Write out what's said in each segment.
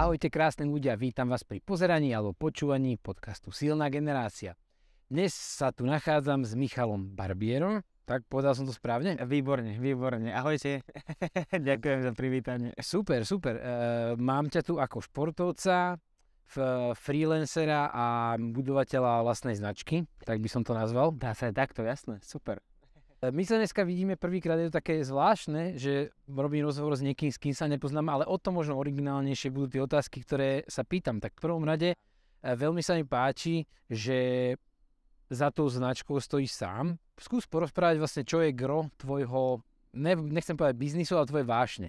Ahojte krásne ľudia, vítam vás pri pozeraní alebo počúvaní podcastu Silná generácia. Dnes sa tu nachádzam s Michalom Barbierom, tak povedal som to správne? Výborne, výborne. Ahojte. Ďakujem za privítanie. Super, super. E, mám ťa tu ako športovca, f- freelancera a budovateľa vlastnej značky, tak by som to nazval. Dá sa takto, jasné, super. E, my sa dneska vidíme prvýkrát, je to také zvláštne, že robím rozhovor s niekým, s kým sa nepoznám, ale o to možno originálnejšie budú tie otázky, ktoré sa pýtam. Tak v prvom rade e, veľmi sa mi páči, že za tou značkou stojí sám. Skús porozprávať vlastne, čo je gro tvojho, ne, nechcem povedať biznisu, ale tvoje vášne.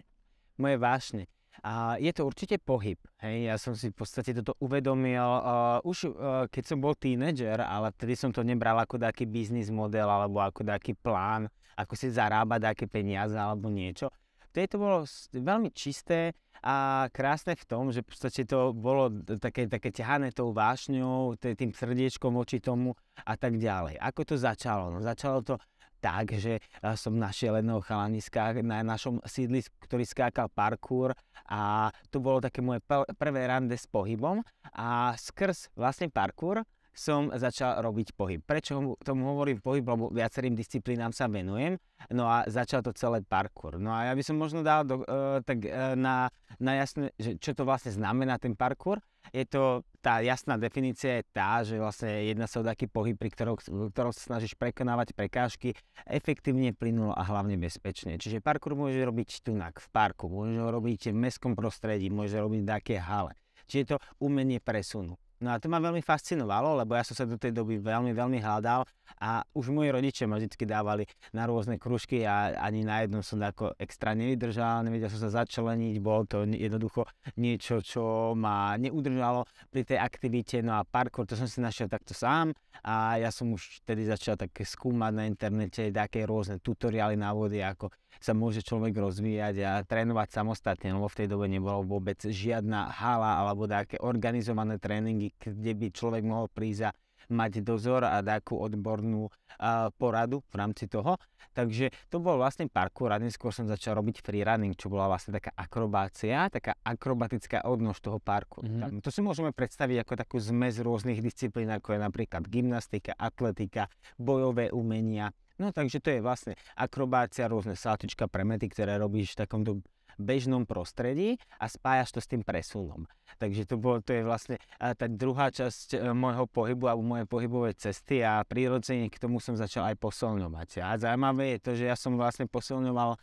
Moje vášne. A je to určite pohyb. Hej, ja som si v podstate toto uvedomil uh, už uh, keď som bol tínedžer, ale vtedy som to nebral ako taký biznis model alebo ako taký plán, ako si zarábať nejaké peniaze alebo niečo. Vtedy to bolo veľmi čisté a krásne v tom, že v podstate to bolo také, také ťahané tou vášňou, tým srdiečkom voči tomu a tak ďalej. Ako to začalo? No, začalo to tak, že e, som našiel jedného chalaniska na našom sídlisku, ktorý skákal parkour a to bolo také moje prvé rande s pohybom a skrz vlastne parkour som začal robiť pohyb. Prečo tomu hovorím pohyb, lebo viacerým disciplínám sa venujem, no a začal to celé parkour. No a ja by som možno dal do, e, tak e, na, na jasné, že čo to vlastne znamená ten parkour je to, tá jasná definícia je tá, že vlastne jedna sa o taký pohyb, pri ktorom, ktorom sa snažíš prekonávať prekážky efektívne, plynulo a hlavne bezpečne. Čiže parkour môže robiť tunak v parku, môže ho robiť v mestskom prostredí, môže robiť také hale. Čiže je to umenie presunu. No a to ma veľmi fascinovalo, lebo ja som sa do tej doby veľmi, veľmi hľadal a už moji rodičia ma vždy dávali na rôzne kružky a ani na jednom som ako extra nevydržal, nevedel som sa začleniť, bolo to jednoducho niečo, čo ma neudržalo pri tej aktivite. No a parkour, to som si našiel takto sám a ja som už vtedy začal tak skúmať na internete také rôzne tutoriály návody, ako sa môže človek rozvíjať a trénovať samostatne, lebo v tej dobe nebola vôbec žiadna hala alebo nejaké organizované tréningy, kde by človek mohol prísť a mať dozor a takú odbornú uh, poradu v rámci toho. Takže to bol vlastne parkour a neskôr som začal robiť freerunning, čo bola vlastne taká akrobácia, taká akrobatická odnož toho parku. Mm-hmm. Tam, to si môžeme predstaviť ako takú zmes rôznych disciplín, ako je napríklad gymnastika, atletika, bojové umenia, No takže to je vlastne akrobácia, rôzne saltička, premety, ktoré robíš v takomto bežnom prostredí a spájaš to s tým presunom. Takže to, bolo, to je vlastne tá druhá časť e, môjho pohybu alebo mojej pohybovej cesty a prirodzene k tomu som začal aj posilňovať. A zaujímavé je to, že ja som vlastne posilňoval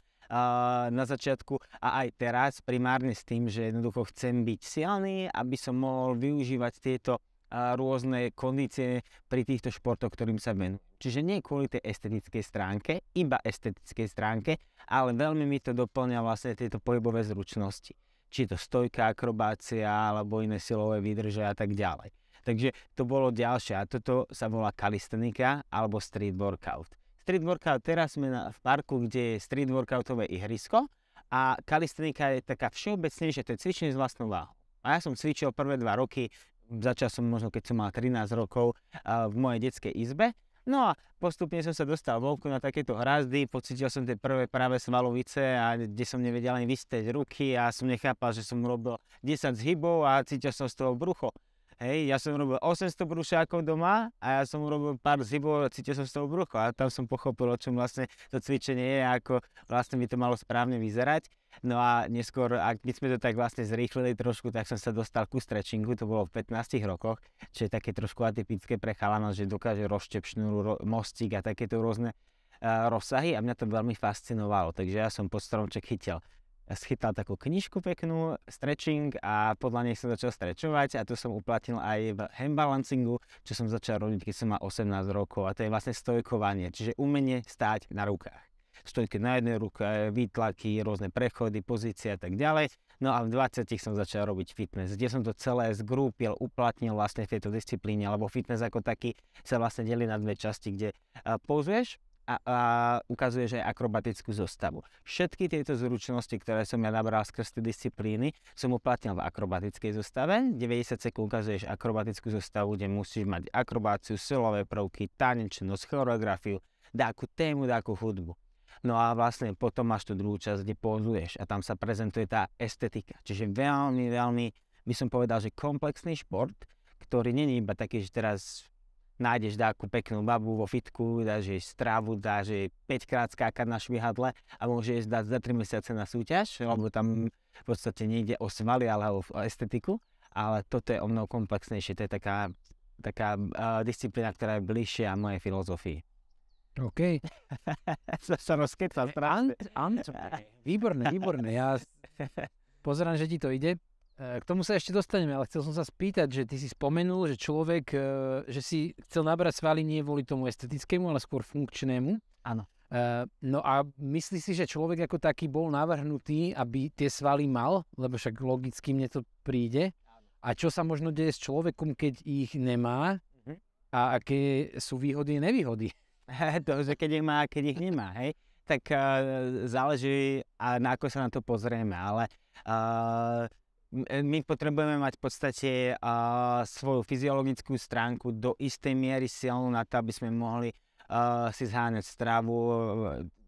na začiatku a aj teraz primárne s tým, že jednoducho chcem byť silný, aby som mohol využívať tieto rôzne kondície pri týchto športoch, ktorým sa venujem. Čiže nie kvôli tej estetickej stránke, iba estetickej stránke, ale veľmi mi to doplňa vlastne tieto pohybové zručnosti. Či je to stojka, akrobácia, alebo iné silové výdrže a tak ďalej. Takže to bolo ďalšie a toto sa volá kalistenika alebo street workout. Street workout, teraz sme na, v parku, kde je street workoutové ihrisko a kalistenika je taká všeobecnejšia, to je cvičenie s vlastnou váhou. A ja som cvičil prvé dva roky začal som možno keď som mal 13 rokov v mojej detskej izbe. No a postupne som sa dostal vonku na takéto hrazdy, pocítil som tie prvé práve svalovice, a kde som nevedel ani vystať ruky a som nechápal, že som robil 10 zhybov a cítil som z toho brucho. Hej, ja som robil 800 brúšákov doma a ja som urobil pár zhybov a cítil som z toho brucho a tam som pochopil, o čom vlastne to cvičenie je a ako vlastne by to malo správne vyzerať. No a neskôr, ak by sme to tak vlastne zrýchlili trošku, tak som sa dostal ku stretchingu, to bolo v 15 rokoch, čo je také trošku atypické pre chalana, no, že dokáže rozštep šnúru, ro- mostík a takéto rôzne uh, rozsahy a mňa to veľmi fascinovalo, takže ja som pod stromček chytil schytal takú knižku peknú, stretching a podľa nej som začal strečovať a tu som uplatnil aj v handbalancingu, čo som začal robiť, keď som mal 18 rokov a to je vlastne stojkovanie, čiže umenie stáť na rukách. Stojky na jednej ruke, výtlaky, rôzne prechody, pozície a tak ďalej. No a v 20 som začal robiť fitness, kde som to celé zgrúpil, uplatnil vlastne v tejto disciplíne, lebo fitness ako taký sa vlastne delí na dve časti, kde pozuješ a, a ukazuješ aj akrobatickú zostavu. Všetky tieto zručnosti, ktoré som ja nabral skrz tie disciplíny, som uplatnil v akrobatickej zostave. 90 sekúnd ukazuješ akrobatickú zostavu, kde musíš mať akrobáciu, silové prvky, tanečnosť, choreografiu, dáku tému, dáku hudbu. No a vlastne potom máš tú druhú časť, kde pozuješ a tam sa prezentuje tá estetika. Čiže veľmi, veľmi by som povedal, že komplexný šport, ktorý není iba taký, že teraz nájdeš dáku peknú babu vo fitku, dáš jej stravu, dáš jej 5 krát skákať na švihadle a môže jej dať za 3 mesiace na súťaž, lebo tam v podstate nejde o svaly, ale o, estetiku. Ale toto je o mnoho komplexnejšie, to je taká, taká uh, disciplína, ktorá je bližšia mojej filozofii. OK. sa sa rozkecal eh, strašne. Výborné, výborné. Ja pozerám, že ti to ide. K tomu sa ešte dostaneme, ale chcel som sa spýtať, že ty si spomenul, že človek, e, že si chcel nabrať svaly nie kvôli tomu estetickému, ale skôr funkčnému. Áno. E, no a myslíš si, že človek ako taký bol navrhnutý, aby tie svaly mal? Lebo však logicky mne to príde. A čo sa možno deje s človekom, keď ich nemá? Mhm. A aké sú výhody a nevýhody? to, že keď ich má a keď ich nemá, hej? Tak uh, záleží, na ako sa na to pozrieme, ale uh, E, my potrebujeme mať v podstate a, svoju fyziologickú stránku do istej miery silnú na to, aby sme mohli a, si zháňať stravu, e,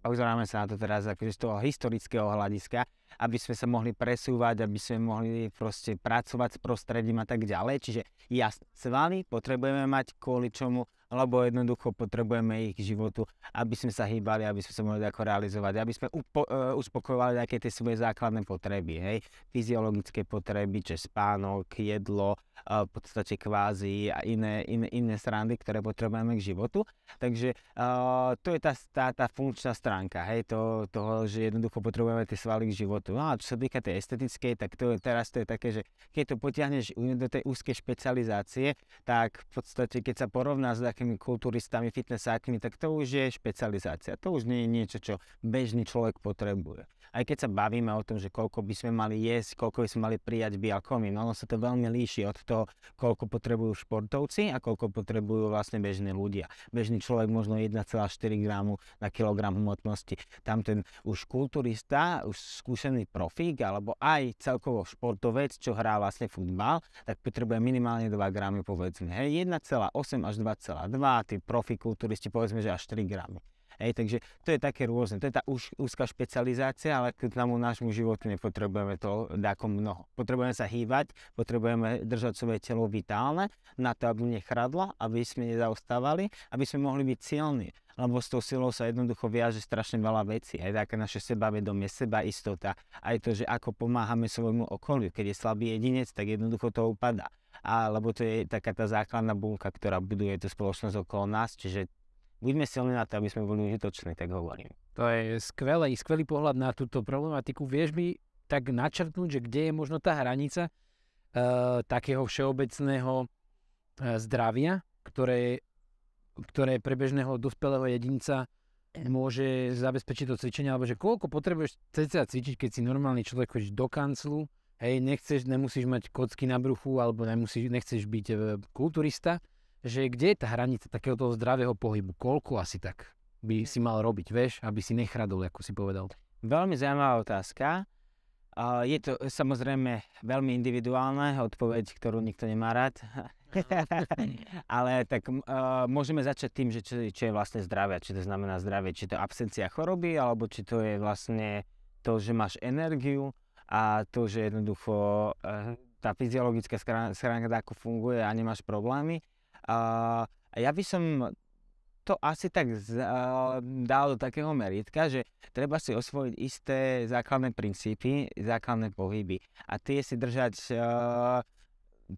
pozeráme sa na to teraz akože z toho historického hľadiska, aby sme sa mohli presúvať, aby sme mohli proste pracovať s prostredím a tak ďalej. Čiže jasne, svaly potrebujeme mať kvôli čomu lebo jednoducho potrebujeme ich životu, aby sme sa hýbali, aby sme sa mohli ako realizovať, aby sme upo- uh, uspokojovali nejaké tie svoje základné potreby, hej, fyziologické potreby, čiže spánok, jedlo, uh, v podstate kvázi a iné, iné, iné srandy, ktoré potrebujeme k životu. Takže uh, to je tá, tá, tá funkčná stránka, hej, to, toho, že jednoducho potrebujeme tie svaly k životu. No a čo sa týka tej estetickej, tak to je, teraz to je také, že keď to potiahneš do tej úzkej špecializácie, tak v podstate keď sa porovná s nejakými kulturistami, fitnessákmi, tak to už je špecializácia. To už nie je niečo, čo bežný človek potrebuje. Aj keď sa bavíme o tom, že koľko by sme mali jesť, koľko by sme mali prijať no ono sa to veľmi líši od toho, koľko potrebujú športovci a koľko potrebujú vlastne bežní ľudia. Bežný človek možno 1,4 gramu na kilogram hmotnosti. Tam ten už kulturista, už skúsený profík alebo aj celkovo športovec, čo hrá vlastne futbal, tak potrebuje minimálne 2 gramy povedzme. Hej, 1,8 až 2, tí profikulturisti povedzme, že až 3 gramy. Hej, takže to je také rôzne. To je tá už, úzka špecializácia, ale k tomu nášmu životu nepotrebujeme to ako mnoho. Potrebujeme sa hýbať, potrebujeme držať svoje telo vitálne, na to, aby nechradlo, aby sme nezaostávali, aby sme mohli byť silní. Lebo s tou silou sa jednoducho viaže strašne veľa vecí. Aj také naše sebavedomie, seba istota, aj to, že ako pomáhame svojmu okoliu. Keď je slabý jedinec, tak jednoducho to upadá a, lebo to je taká tá základná bunka, ktorá buduje tú spoločnosť okolo nás, čiže buďme silní na to, aby sme boli užitoční, tak hovorím. To je skvelý, skvelý pohľad na túto problematiku. Vieš mi tak načrtnúť, že kde je možno tá hranica e, takého všeobecného e, zdravia, ktoré, ktoré pre bežného dospelého jedinca môže zabezpečiť to cvičenie, alebo že koľko potrebuješ cca cvičiť, keď si normálny človek chodíš do kanclu, hej, nechceš, nemusíš mať kocky na bruchu alebo nemusíš, nechceš byť e, kulturista, že kde je tá hranica takého zdravého pohybu, koľko asi tak by si mal robiť, vieš, aby si nechradol, ako si povedal. Veľmi zaujímavá otázka. Je to e, samozrejme veľmi individuálna odpoveď, ktorú nikto nemá rád. Ale tak e, môžeme začať tým, že čo, čo je vlastne zdravie, či to znamená zdravie, či to absencia choroby, alebo či to je vlastne to, že máš energiu, a to, že jednoducho e, tá fyziologická schránka ako funguje a nemáš problémy. A ja by som to asi tak e, dal do takého meritka, že treba si osvojiť isté základné princípy, základné pohyby a tie si držať e,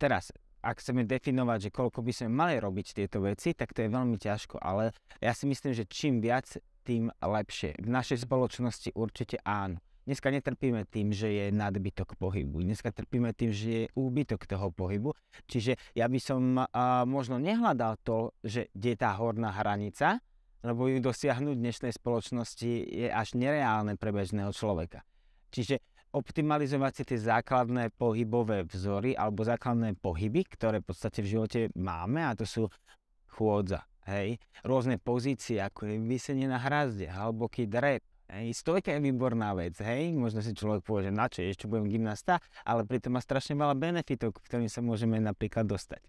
teraz ak chceme definovať, že koľko by sme mali robiť tieto veci, tak to je veľmi ťažko, ale ja si myslím, že čím viac, tým lepšie. V našej spoločnosti určite áno. Dneska netrpíme tým, že je nadbytok pohybu. Dneska trpíme tým, že je úbytok toho pohybu. Čiže ja by som a, možno nehľadal to, že kde je tá horná hranica, lebo ju dosiahnuť v dnešnej spoločnosti je až nereálne pre bežného človeka. Čiže optimalizovať si tie základné pohybové vzory alebo základné pohyby, ktoré v podstate v živote máme a to sú chôdza, hej, rôzne pozície, ako je vysenie na hrazde, hlboký dret, Hej, stojka je výborná vec, hej, možno si človek povie, že na čo ešte budem gymnasta, ale pritom má strašne veľa benefitov, k ktorým sa môžeme napríklad dostať.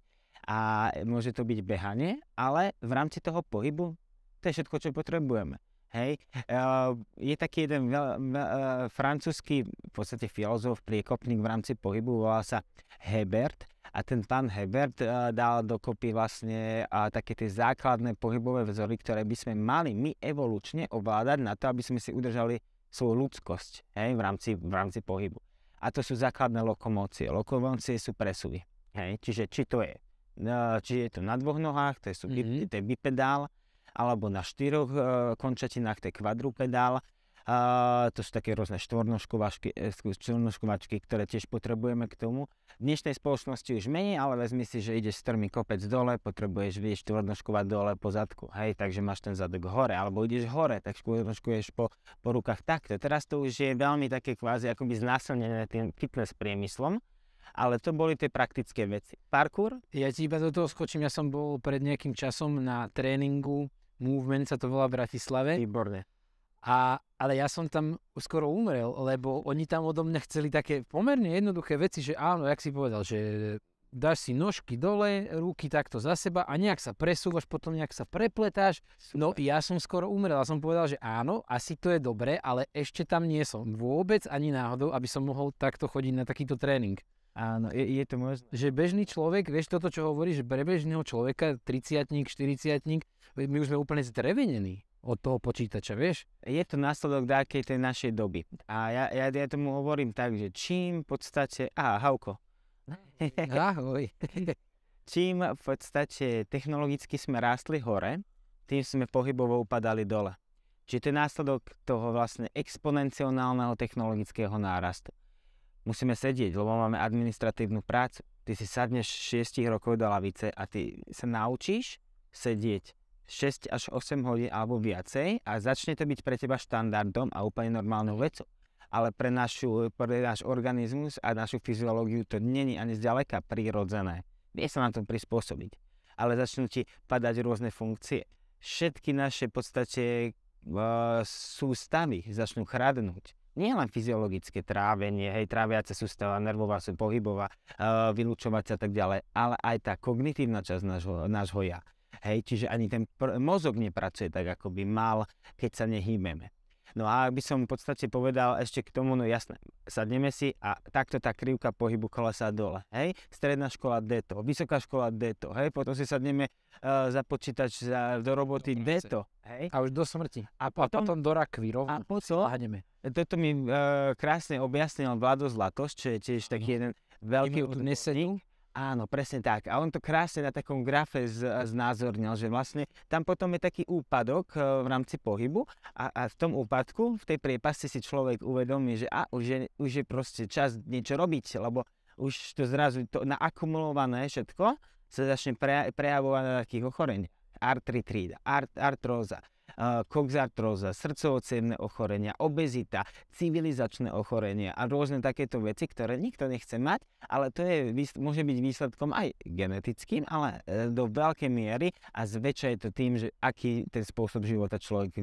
A môže to byť behanie, ale v rámci toho pohybu to je všetko, čo potrebujeme. Hej, ehm, je taký jeden veľ, veľ, e, francúzsky v podstate filozof, priekopník v rámci pohybu, volá sa Hebert a ten pán Hebert eh, dal dokopy vlastne eh, také tie základné pohybové vzory, ktoré by sme mali my evolučne ovládať na to, aby sme si udržali svoju ľudskosť hej, v, rámci, v rámci pohybu. A to sú základné lokomócie. Lokomócie sú presuvy. Hej. Čiže či to je, eh, či je to na dvoch nohách, to je, sú, mm-hmm. to je bipedál, alebo na štyroch uh, končatinách, to je kvadrupedál, a to sú také rôzne štvornoškovačky, e, ktoré tiež potrebujeme k tomu. V dnešnej spoločnosti už menej, ale vezmi si, že ideš strmý kopec dole, potrebuješ vieš štvornoškovať dole po zadku, hej, takže máš ten zadok hore, alebo ideš hore, tak štvornoškuješ po, po rukách takto. Teraz to už je veľmi také kvázi akoby znásilnené tým fitness priemyslom, ale to boli tie praktické veci. Parkour? Ja ti iba do toho skočím, ja som bol pred nejakým časom na tréningu Movement sa to volá v Bratislave. Výborne. A, ale ja som tam skoro umrel, lebo oni tam odo mňa chceli také pomerne jednoduché veci, že áno, jak si povedal, že dáš si nožky dole, ruky takto za seba a nejak sa presúvaš, potom nejak sa prepletáš. No ja som skoro umrel a som povedal, že áno, asi to je dobré, ale ešte tam nie som vôbec ani náhodou, aby som mohol takto chodiť na takýto tréning. Áno, je, je to možné. Že bežný človek, vieš toto, čo hovorí, že pre bežného človeka, 30 40 my už sme úplne zdrevenení od toho počítača, vieš? Je to následok nejakej tej našej doby. A ja, ja, ja tomu hovorím tak, že čím v podstate... Á, Hauko. Ahoj. čím v podstate technologicky sme rástli hore, tým sme pohybovo upadali dole. Čiže to je následok toho vlastne exponenciálneho technologického nárastu. Musíme sedieť, lebo máme administratívnu prácu. Ty si sadneš 6 rokov do lavice a ty sa naučíš sedieť 6 až 8 hodín alebo viacej a začne to byť pre teba štandardom a úplne normálnou vecou. Ale pre, našu, pre náš organizmus a našu fyziológiu to není ani zďaleka prirodzené. Vie sa na to prispôsobiť. Ale začnú ti padať rôzne funkcie. Všetky naše podstate e, sústavy začnú chradnúť nie len fyziologické trávenie, hej, tráviaca sústava, nervová, pohybová, e, vylúčovacia sa tak ďalej, ale aj tá kognitívna časť nášho, nášho ja. Hej, čiže ani ten pr- mozog nepracuje tak, ako by mal, keď sa nehýbeme. No a ak by som v podstate povedal ešte k tomu, no jasné, sadneme si a takto tá krivka pohybu kolesa dole, hej, stredná škola deto, vysoká škola deto, hej, potom si sadneme uh, za počítač za, do roboty do deto, hej. A už do smrti. A potom, a potom do rakvy rovno. A potom, e, toto mi uh, krásne objasnil Vlado Zlatos, čo je tiež taký jeden veľký odborník. Áno, presne tak. A on to krásne na takom grafe z, znázornil, že vlastne tam potom je taký úpadok e, v rámci pohybu a, a v tom úpadku, v tej priepasti si človek uvedomí, že a, už, je, už je proste čas niečo robiť, lebo už to zrazu to naakumulované všetko sa začne prejavovať na takých ochoreniach. Artritrída, art, artróza, koxartróza, srdcovocievne ochorenia, obezita, civilizačné ochorenia a rôzne takéto veci, ktoré nikto nechce mať, ale to je, môže byť výsledkom aj genetickým, ale e, do veľkej miery a zväčša je to tým, že aký ten spôsob života človek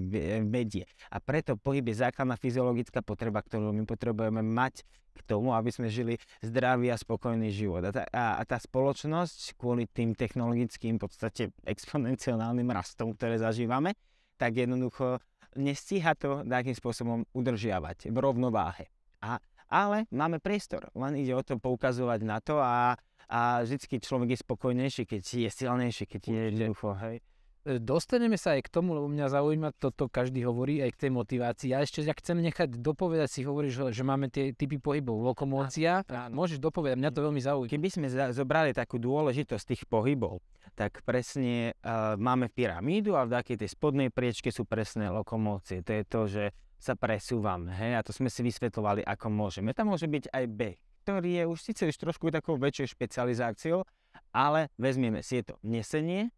vedie. A preto pohyb je základná fyziologická potreba, ktorú my potrebujeme mať k tomu, aby sme žili zdravý a spokojný život. A tá, a, a tá spoločnosť kvôli tým technologickým, v podstate exponenciálnym rastom, ktoré zažívame, tak jednoducho nestíha to nejakým spôsobom udržiavať v rovnováhe. A, ale máme priestor, len ide o to poukazovať na to a, a vždycky človek je spokojnejší, keď je silnejší, keď je jednoducho, hej. E, dostaneme sa aj k tomu, lebo mňa zaujíma toto, každý hovorí aj k tej motivácii. Ja ešte ja chcem nechať dopovedať, si hovoríš, že, že máme tie typy pohybov, lokomócia. Áno. Môžeš dopovedať, mňa to veľmi zaujíma. Keby sme zobrali takú dôležitosť tých pohybov, tak presne uh, máme pyramídu a v takej tej spodnej priečke sú presné lokomócie. To je to, že sa presúvame, hej, a to sme si vysvetlovali, ako môžeme. Tam môže byť aj B, ktorý je už síce už trošku takou väčšou špecializáciou, ale vezmeme si je to nesenie,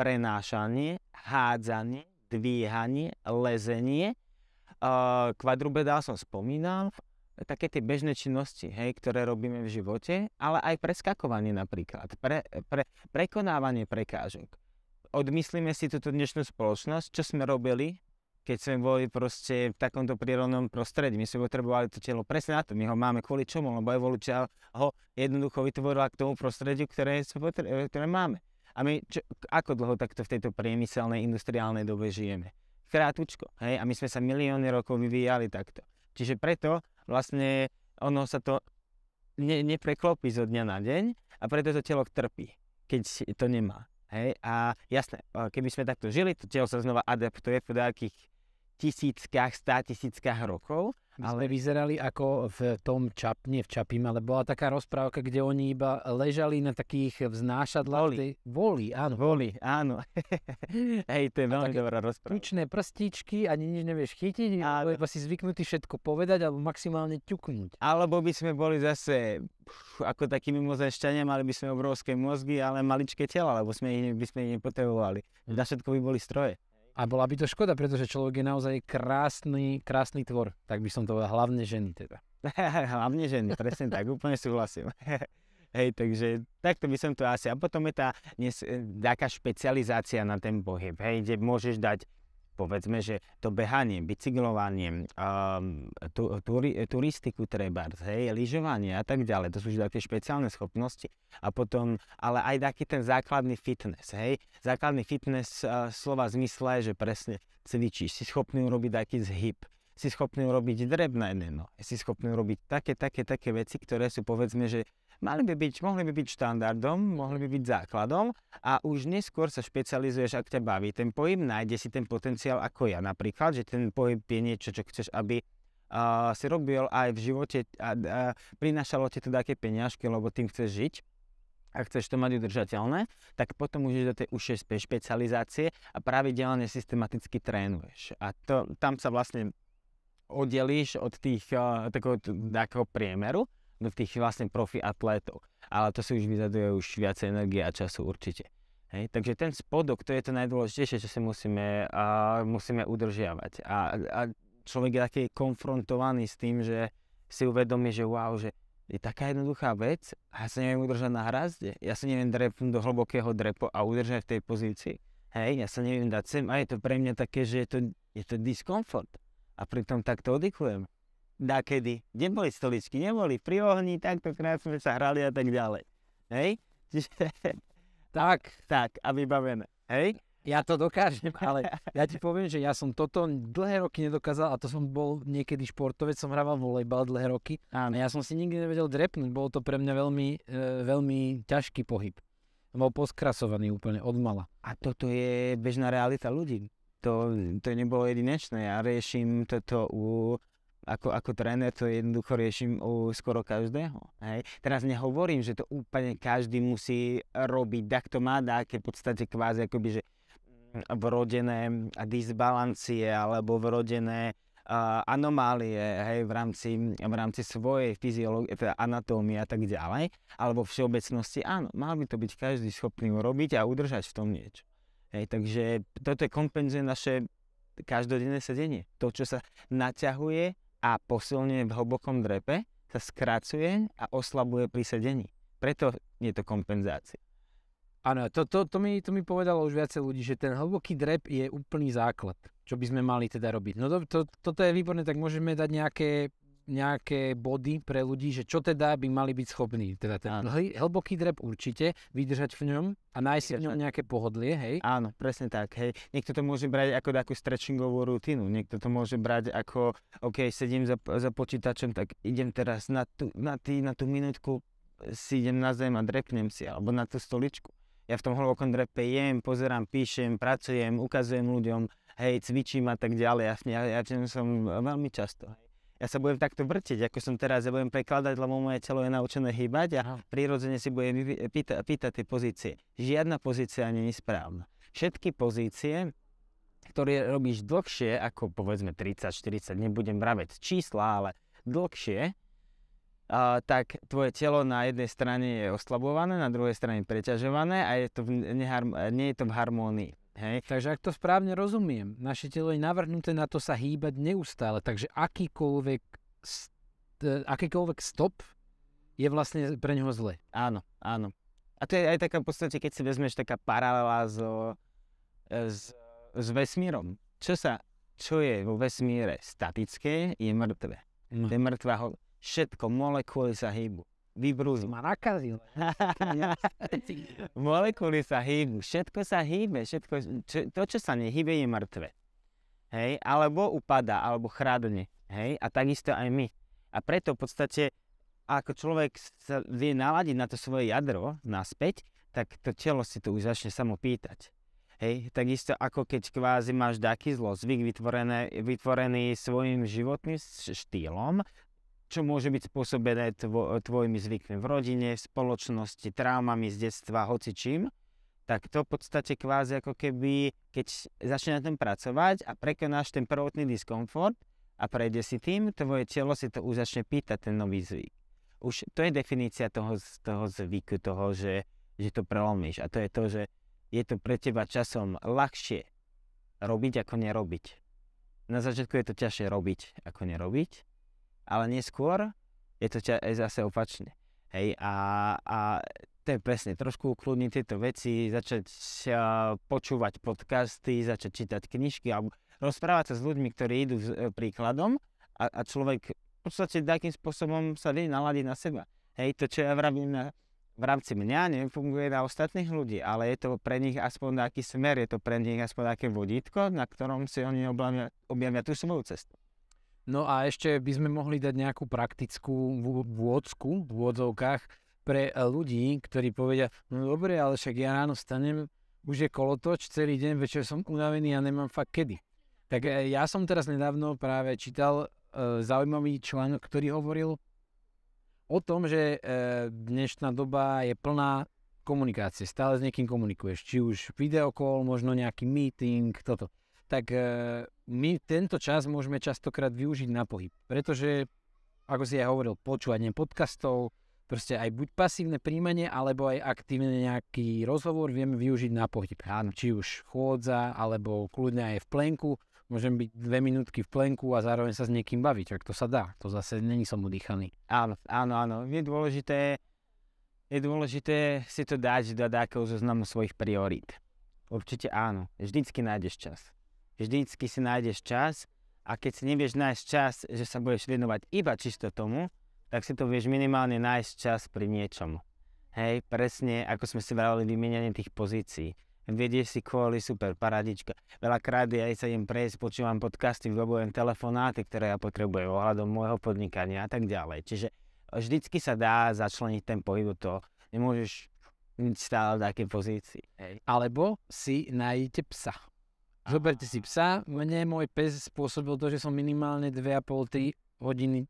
prenášanie, hádzanie, dvíhanie, lezenie. Kvadrubeda som spomínal, také tie bežné činnosti, hej, ktoré robíme v živote, ale aj preskakovanie napríklad, pre, pre, prekonávanie prekážok. Odmyslíme si túto dnešnú spoločnosť, čo sme robili keď sme boli proste v takomto prírodnom prostredí. My sme potrebovali to telo presne na to. My ho máme kvôli čomu, lebo evolúcia ho jednoducho vytvorila k tomu prostrediu, ktoré, sme potre- ktoré máme. A my čo, ako dlho takto v tejto priemyselnej, industriálnej dobe žijeme? Krátučko, hej? A my sme sa milióny rokov vyvíjali takto. Čiže preto vlastne ono sa to ne, nepreklopí zo dňa na deň a preto to telo trpí, keď to nemá. Hej? A jasné, keby sme takto žili, to telo sa znova adaptuje podľa nejakých tisíckach, stá tisíckach rokov. My ale... sme vyzerali ako v tom Čapne, v Čapime, ale bola taká rozprávka, kde oni iba ležali na takých vznášadlách. Voli. Tej... Voli, áno. Voli, áno. Hej, to je a veľmi dobrá rozprávka. Tučné prstičky, ani nič nevieš chytiť, a... iba si zvyknutý všetko povedať alebo maximálne ťuknúť. Alebo by sme boli zase pff, ako takí mimozenšťania, mali by sme obrovské mozgy, ale maličké tela, lebo sme ich, by sme ich nepotrebovali. Hm. Na všetko by boli stroje. A bola by to škoda, pretože človek je naozaj krásny, krásny tvor. Tak by som to povedal, hlavne ženy teda. hlavne ženy, presne tak, úplne súhlasím. Hej, takže takto by som to asi... A potom je tá nes, eh, taká špecializácia na ten pohyb, hej, kde môžeš dať povedzme, že to behanie, bicyklovanie, um, tu, turi, turistiku treba, hej, lyžovanie a tak ďalej, to sú také špeciálne schopnosti a potom, ale aj taký ten základný fitness, hej, základný fitness uh, slova zmysle, že presne cvičíš, si schopný urobiť taký zhyb, si schopný urobiť drebné dno, si schopný urobiť také, také, také veci, ktoré sú povedzme, že mali by byť, mohli by byť štandardom, mohli by byť základom a už neskôr sa špecializuješ, ak ťa baví ten pohyb, nájde si ten potenciál ako ja napríklad, že ten pohyb je niečo, čo chceš, aby uh, si robil aj v živote a, uh, prinášalo ti to také peňažky, lebo tým chceš žiť a chceš to mať udržateľné, tak potom už do tej ušej špecializácie a pravidelne systematicky trénuješ. A to, tam sa vlastne oddelíš od tých uh, takého, takého priemeru No, v tých vlastne profi atlétoch. Ale to si už vyzaduje už viacej energie a času určite. Hej, takže ten spodok, to je to najdôležitejšie, čo si musíme, a, musíme udržiavať. A, a človek je taký konfrontovaný s tým, že si uvedomí, že wow, že je taká jednoduchá vec a ja sa neviem udržať na hrazde. Ja sa neviem drepnúť do hlbokého drepo a udržať v tej pozícii. Hej, ja sa neviem dať sem a je to pre mňa také, že je to, je to diskomfort. A pritom takto oddychujem dakedy, kde boli stoličky, neboli pri ohni, takto krásne sa hrali a tak ďalej. Hej? Čiže, tak. Tak, a vybavené. Hej? Ja to dokážem, ale ja ti poviem, že ja som toto dlhé roky nedokázal a to som bol niekedy športovec, som hrával volejbal dlhé roky Áno. a ja som si nikdy nevedel drepnúť, bolo to pre mňa veľmi, e, veľmi ťažký pohyb. Bol poskrasovaný úplne od mala. A toto je bežná realita ľudí. To, to nebolo jedinečné. Ja riešim toto u ako, ako tréner to jednoducho riešim u skoro každého. Hej. Teraz nehovorím, že to úplne každý musí robiť, tak to má také v podstate kvázi akoby, že mm, vrodené disbalancie alebo vrodené uh, anomálie hej, v, rámci, v rámci svojej fyziológie, teda anatómie a tak ďalej, alebo všeobecnosti, áno, mal by to byť každý schopný urobiť a udržať v tom niečo. Hej, takže toto je kompenzuje naše každodenné sedenie. To, čo sa naťahuje a posilne v hlbokom drepe sa skracuje a oslabuje pri sedení. Preto je to kompenzácia. Áno, to, to, to, mi, to mi povedalo už viacej ľudí, že ten hlboký drep je úplný základ, čo by sme mali teda robiť. No to, to, toto je výborné, tak môžeme dať nejaké nejaké body pre ľudí, že čo teda by mali byť schopní. Teda ten Áno. Hl- hlboký drep určite, vydržať v ňom a nájsť v ňom nejaké pohodlie, hej? Áno, presne tak, hej. Niekto to môže brať ako takú stretchingovú rutinu, niekto to môže brať ako, OK, sedím za, za počítačom, tak idem teraz na tú, na, tý, na tú minútku, si idem na zem a drepnem si, alebo na tú stoličku. Ja v tom hlbokom drepe jem, pozerám, píšem, pracujem, ukazujem ľuďom, hej, cvičím a tak ďalej. Ja, ja, ja som veľmi často. Hej ja sa budem takto vrtiť, ako som teraz, ja budem prekladať, lebo moje telo je naučené hýbať a prirodzene si budem pýtať pýta tie pozície. Žiadna pozícia nie je správna. Všetky pozície, ktoré robíš dlhšie, ako povedzme 30-40, nebudem braveť čísla, ale dlhšie, a, tak tvoje telo na jednej strane je oslabované, na druhej strane preťažované a je to v nehar- nie je to v harmónii. Hej. Takže ak to správne rozumiem, naše telo je navrhnuté na to sa hýbať neustále, takže akýkoľvek, st- akýkoľvek stop je vlastne pre neho zle. Áno, áno. A to je aj taká v podstate, keď si vezmeš taká paralela s, s, e, s vesmírom. Čo sa, čo je vo vesmíre statické, je mŕtve. Mm. To je mŕtva, všetko, molekuly sa hýbu. Vybrus ma nakazil. Molekuly sa hýbu, všetko sa hýbe, všetko, čo, to, čo sa nehybe, je mŕtve. Hej, alebo upadá, alebo chradne. Hej, a takisto aj my. A preto v podstate, ako človek sa vie naladiť na to svoje jadro naspäť, tak to telo si to už začne samo pýtať. Hej, takisto ako keď kvázi máš taký zlozvyk vytvorený svojim životným štýlom, čo môže byť spôsobené tvo, tvojimi zvykmi v rodine, v spoločnosti, traumami z detstva, čím, tak to v podstate kvázi ako keby, keď začne na tom pracovať a prekonáš ten prvotný diskomfort a prejde si tým, tvoje telo si to už začne pýtať, ten nový zvyk. Už to je definícia toho, toho zvyku, toho, že, že to prelomíš. A to je to, že je to pre teba časom ľahšie robiť ako nerobiť. Na začiatku je to ťažšie robiť ako nerobiť, ale neskôr je to ča- zase opačne. Hej, a, a to je presne, trošku ukludniť tieto veci, začať uh, počúvať podcasty, začať čítať knižky alebo rozprávať sa s ľuďmi, ktorí idú s, e, príkladom a, a človek v podstate takým spôsobom sa vie naladiť na seba. Hej, to, čo ja vravím na, v rámci mňa, nefunguje na ostatných ľudí, ale je to pre nich aspoň nejaký smer, je to pre nich aspoň nejaké vodítko, na ktorom si oni objavia, objavia tú svoju cestu. No a ešte by sme mohli dať nejakú praktickú vôdzku v úvodzovkách pre e, ľudí, ktorí povedia, no dobre, ale však ja ráno stanem, už je kolotoč celý deň, večer som unavený a nemám fakt kedy. Tak e, ja som teraz nedávno práve čítal e, zaujímavý článok, ktorý hovoril o tom, že e, dnešná doba je plná komunikácie. Stále s niekým komunikuješ, či už videokol, možno nejaký meeting, toto tak e, my tento čas môžeme častokrát využiť na pohyb. Pretože, ako si ja hovoril, počúvanie podcastov, proste aj buď pasívne príjmanie, alebo aj aktívne nejaký rozhovor vieme využiť na pohyb. Áno, či už chôdza, alebo kľudne aj v plenku. Môžem byť dve minútky v plenku a zároveň sa s niekým baviť. ak to sa dá. To zase není som udýchaný. Áno, áno, áno. Je dôležité, je dôležité si to dať do dákov zoznamu svojich priorít. Určite áno. Vždycky nájdeš čas vždycky si nájdeš čas a keď si nevieš nájsť čas, že sa budeš venovať iba čisto tomu, tak si to vieš minimálne nájsť čas pri niečom. Hej, presne ako sme si vravali vymienenie tých pozícií. Vedieš si kvôli, super, paradička. Veľakrát ja sa idem prejsť, počúvam podcasty, vyobujem telefonáty, ktoré ja potrebujem ohľadom môjho podnikania a tak ďalej. Čiže vždycky sa dá začleniť ten pohyb do toho. Nemôžeš stále v takej pozícii. Hej. Alebo si najíte psa zoberte si psa. Mne môj pes spôsobil to, že som minimálne 2,5-3 hodiny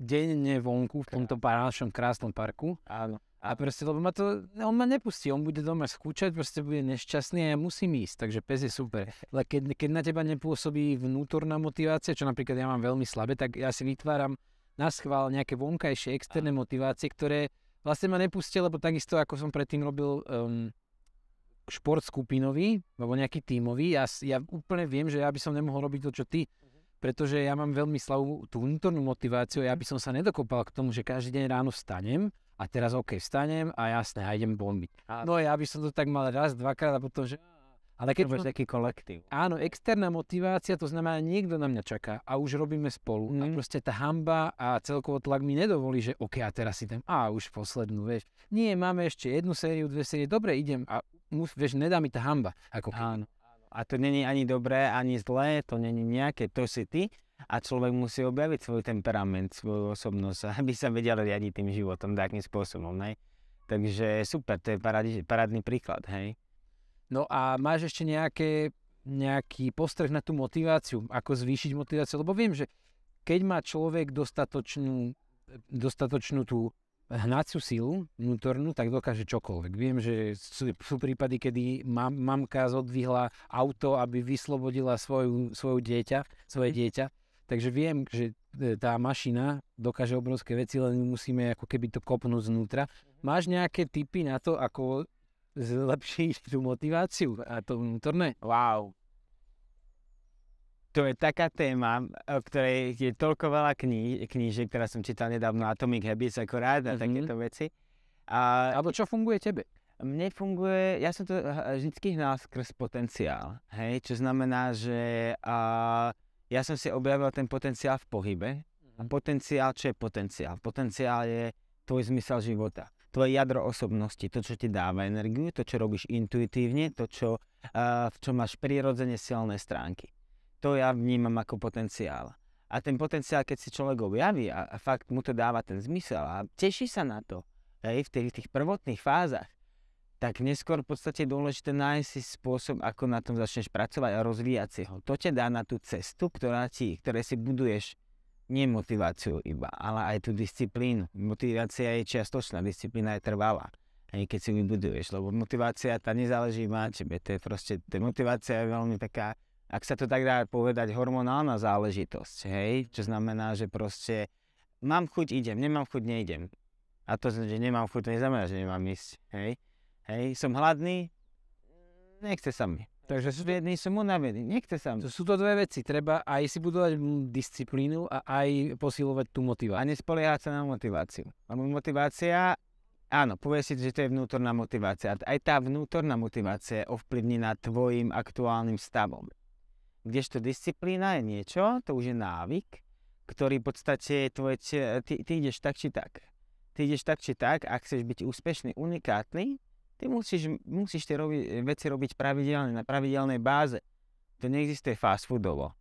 denne vonku v tomto našom krásnom parku. Áno. A proste, lebo ma to, on ma nepustí, on bude doma skúčať, proste bude nešťastný a ja musím ísť, takže pes je super. Ale keď, keď na teba nepôsobí vnútorná motivácia, čo napríklad ja mám veľmi slabé, tak ja si vytváram na schvál nejaké vonkajšie externé motivácie, ktoré vlastne ma nepustia, lebo takisto ako som predtým robil um, šport skupinový, alebo nejaký tímový. Ja, ja úplne viem, že ja by som nemohol robiť to, čo ty. Pretože ja mám veľmi slabú tú vnútornú motiváciu. Ja by som sa nedokopal k tomu, že každý deň ráno vstanem a teraz OK, vstanem a jasne, a idem bombiť. No ja by som to tak mal raz, dvakrát a potom, že... Ale keď máš taký kolektív. Áno, externá motivácia, to znamená, niekto na mňa čaká a už robíme spolu. Mm. A mhm. proste tá hamba a celkovo tlak mi nedovolí, že OK, a teraz si tam, a už poslednú, vieš. Nie, máme ešte jednu sériu, dve série, dobre, idem a mus, vieš, nedá mi tá hamba. Ako áno, A to není ani dobré, ani zlé, to není nejaké, to si ty. A človek musí objaviť svoj temperament, svoju osobnosť, aby sa vedel riadiť tým životom takým spôsobom, ne? Takže super, to je parádny, parádny príklad, hej. No a máš ešte nejaké, nejaký postreh na tú motiváciu, ako zvýšiť motiváciu, lebo viem, že keď má človek dostatočnú, e, dostatočnú tú hnaciu silu vnútornú, tak dokáže čokoľvek. Viem, že sú, sú prípady, kedy mam, mamka zodvihla auto, aby vyslobodila svoju, svoju dieťa, svoje mhm. dieťa. Takže viem, že e, tá mašina dokáže obrovské veci, len musíme ako keby to kopnúť znútra. Mhm. Máš nejaké tipy na to, ako zlepšiť tú motiváciu a to vnútorné? Wow, to je taká téma, o ktorej je toľko veľa kníž, knížiek, ktorá som čítal nedávno, Atomic Habits akorát a mm-hmm. takéto veci. A, Alebo čo funguje tebe? Mne funguje, ja som to eh, vždycky hnal skrz potenciál, hej, čo znamená, že a, ja som si objavil ten potenciál v pohybe. A mhm. potenciál, čo je potenciál? Potenciál je tvoj zmysel života, tvoje jadro osobnosti, to, čo ti dáva energiu, to, čo robíš intuitívne, to, čo, a, eh, v čom máš prirodzene silné stránky to ja vnímam ako potenciál. A ten potenciál, keď si človek objaví a, a fakt mu to dáva ten zmysel a teší sa na to, aj v tých, tých prvotných fázach, tak neskôr v podstate je dôležité nájsť si spôsob, ako na tom začneš pracovať a rozvíjať si ho. To ťa dá na tú cestu, ktorá ti, ktoré si buduješ nie motiváciu iba, ale aj tú disciplínu. Motivácia je čiastočná, disciplína je trvalá. Aj keď si vybuduješ, lebo motivácia tá nezáleží iba na tebe. To je proste, to motivácia je veľmi taká ak sa to tak dá povedať, hormonálna záležitosť, hej? Čo znamená, že proste mám chuť, idem, nemám chuť, nejdem. A to, že nemám chuť, to neznamená, že nemám ísť, hej? Hej, som hladný, nechce sa mi. Takže sú jedný som unavený, nechce sa mi. To sú to dve veci. Treba aj si budovať disciplínu a aj posilovať tú motiváciu. A nespoliehať sa na motiváciu. Lebo motivácia, áno, povie si, že to je vnútorná motivácia. Aj tá vnútorná motivácia je ovplyvnená tvojim aktuálnym stavom. Kdežto disciplína je niečo, to už je návyk, ktorý v podstate tvoje, ty, ty ideš tak či tak. Ty ideš tak či tak, ak chceš byť úspešný, unikátny, ty musíš, musíš tie robi, veci robiť pravidelne, na pravidelnej báze. To neexistuje fast foodovo.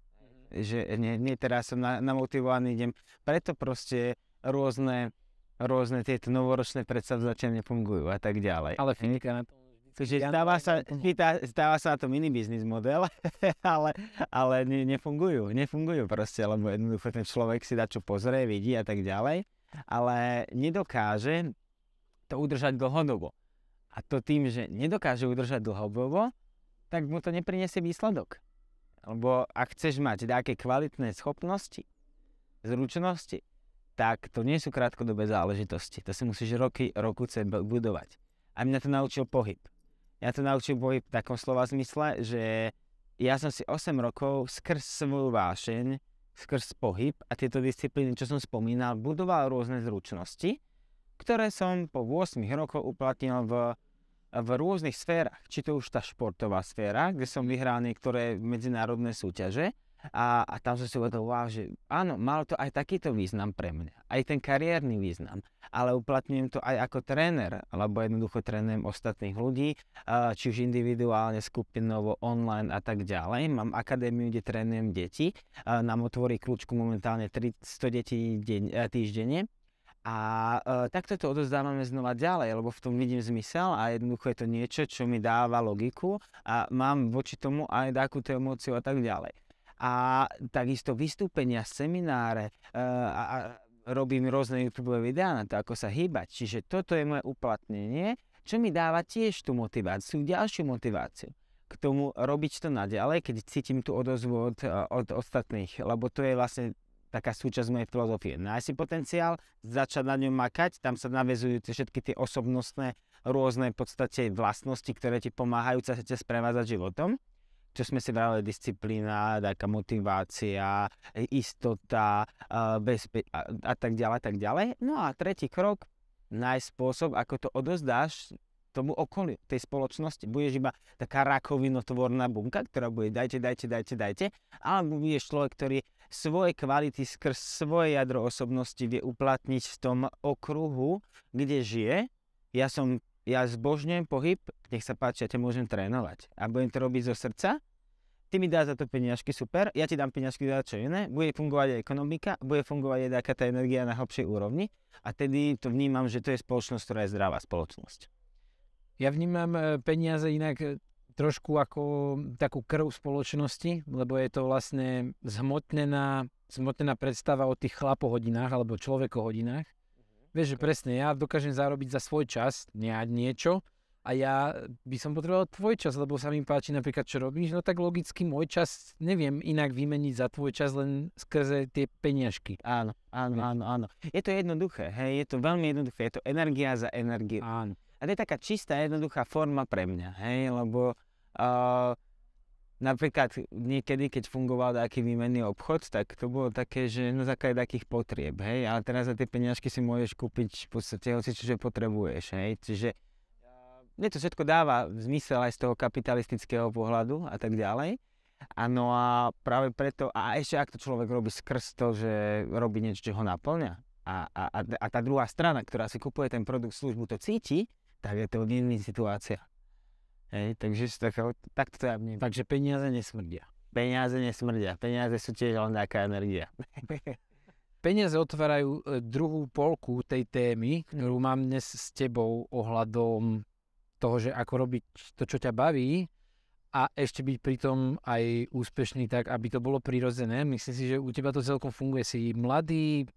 Mhm. Že nie, nie teraz som na, namotivovaný, idem. Preto proste rôzne, rôzne tieto novoročné predsavzatia nefungujú a tak ďalej. Ale finika na to Takže stáva, sa, pýta, stáva sa to mini biznis model, ale, ale nefungujú. Nefungujú proste, lebo jednoducho ten človek si dá čo pozrie, vidí a tak ďalej, ale nedokáže to udržať dlhodobo. A to tým, že nedokáže udržať dlhodobo, tak mu to nepriniesie výsledok. Lebo ak chceš mať nejaké kvalitné schopnosti, zručnosti, tak to nie sú krátkodobé záležitosti. To si musíš roky, roku budovať. A mňa to naučil pohyb ja to naučil boj v takom slova zmysle, že ja som si 8 rokov skrz svoju vášeň, skrz pohyb a tieto disciplíny, čo som spomínal, budoval rôzne zručnosti, ktoré som po 8 rokoch uplatnil v, v rôznych sférach. Či to už tá športová sféra, kde som vyhral niektoré medzinárodné súťaže, a, a tam som si uvedol, wow, že áno, malo to aj takýto význam pre mňa, aj ten kariérny význam, ale uplatňujem to aj ako tréner, alebo jednoducho trénujem ostatných ľudí, či už individuálne, skupinovo, online a tak ďalej. Mám akadémiu, kde trénujem deti, nám otvorí kľúčku momentálne 300 detí e, týždenne, a e, takto to odozdávame znova ďalej, lebo v tom vidím zmysel a jednoducho je to niečo, čo mi dáva logiku a mám voči tomu aj takúto emóciu a tak ďalej a takisto vystúpenia, semináre eh, a, a robím rôzne YouTube videá na to, ako sa hýbať. Čiže toto je moje uplatnenie, čo mi dáva tiež tú motiváciu, ďalšiu motiváciu k tomu robiť to naďalej, keď cítim tú odozvu od, eh, od ostatných, lebo to je vlastne taká súčasť mojej filozofie. Nájsť si potenciál, začať na ňom makať, tam sa navezujú všetky tie osobnostné rôzne v podstate vlastnosti, ktoré ti pomáhajú sa ťa sprevádzať životom čo sme si vrali, disciplína, taká motivácia, e, istota, e, bezpe- a, a tak ďalej, tak ďalej. No a tretí krok, nájsť spôsob, ako to odozdáš tomu okolí, tej spoločnosti. Budeš iba taká rakovinotvorná bunka, ktorá bude dajte, dajte, dajte, dajte, alebo budeš človek, ktorý svoje kvality skrz svoje jadro osobnosti vie uplatniť v tom okruhu, kde žije. Ja som ja zbožňujem pohyb, nech sa páči, ja ťa môžem trénovať. A budem to robiť zo srdca, ty mi dá za to peniažky, super, ja ti dám peniažky za čo iné, bude fungovať aj ekonomika, bude fungovať aj taká tá energia na hlbšej úrovni a tedy to vnímam, že to je spoločnosť, ktorá je zdravá spoločnosť. Ja vnímam e, peniaze inak e, trošku ako takú krv spoločnosti, lebo je to vlastne zhmotnená, zhmotnená predstava o tých chlapohodinách alebo človekohodinách, Vieš, že presne, ja dokážem zarobiť za svoj čas nie, niečo a ja by som potreboval tvoj čas, lebo sa mi páči napríklad, čo robíš, no tak logicky môj čas neviem inak vymeniť za tvoj čas len skrze tie peniažky. Áno, áno, áno, áno. Je to jednoduché, hej, je to veľmi jednoduché, je to energia za energiu. Áno. A to je taká čistá, jednoduchá forma pre mňa, hej, lebo uh, napríklad niekedy, keď fungoval taký výmenný obchod, tak to bolo také, že na základe takých potrieb, hej, ale teraz za tie peniažky si môžeš kúpiť v podstate hoci, čo potrebuješ, hej, čiže mne to všetko dáva zmysel aj z toho kapitalistického pohľadu a tak ďalej. Áno a práve preto, a ešte ak to človek robí skrz to, že robí niečo, čo ho naplňa a, a, a tá druhá strana, ktorá si kupuje ten produkt, službu, to cíti, tak je to iný situácia. Hej, takže takto tak to ja vním. Takže peniaze nesmrdia. Peniaze nesmrdia. Peniaze sú tiež len nejaká energia. peniaze otvárajú e, druhú polku tej témy, ktorú mám dnes s tebou ohľadom toho, že ako robiť to, čo ťa baví a ešte byť pritom aj úspešný tak, aby to bolo prirodzené. Myslím si, že u teba to celkom funguje. Si mladý,